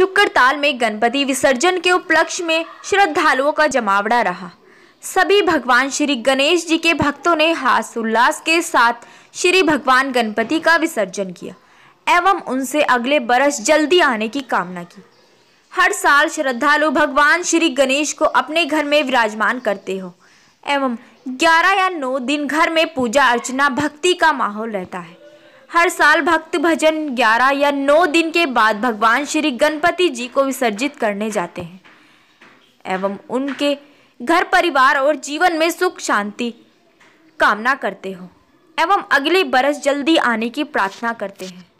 शुक्रताल में गणपति विसर्जन के उपलक्ष्य में श्रद्धालुओं का जमावड़ा रहा सभी भगवान श्री गणेश जी के भक्तों ने उल्लास के साथ श्री भगवान गणपति का विसर्जन किया एवं उनसे अगले बरस जल्दी आने की कामना की हर साल श्रद्धालु भगवान श्री गणेश को अपने घर में विराजमान करते हो एवं 11 या 9 दिन घर में पूजा अर्चना भक्ति का माहौल रहता है हर साल भक्त भजन ग्यारह या नौ दिन के बाद भगवान श्री गणपति जी को विसर्जित करने जाते हैं एवं उनके घर परिवार और जीवन में सुख शांति कामना करते हो एवं अगले बरस जल्दी आने की प्रार्थना करते हैं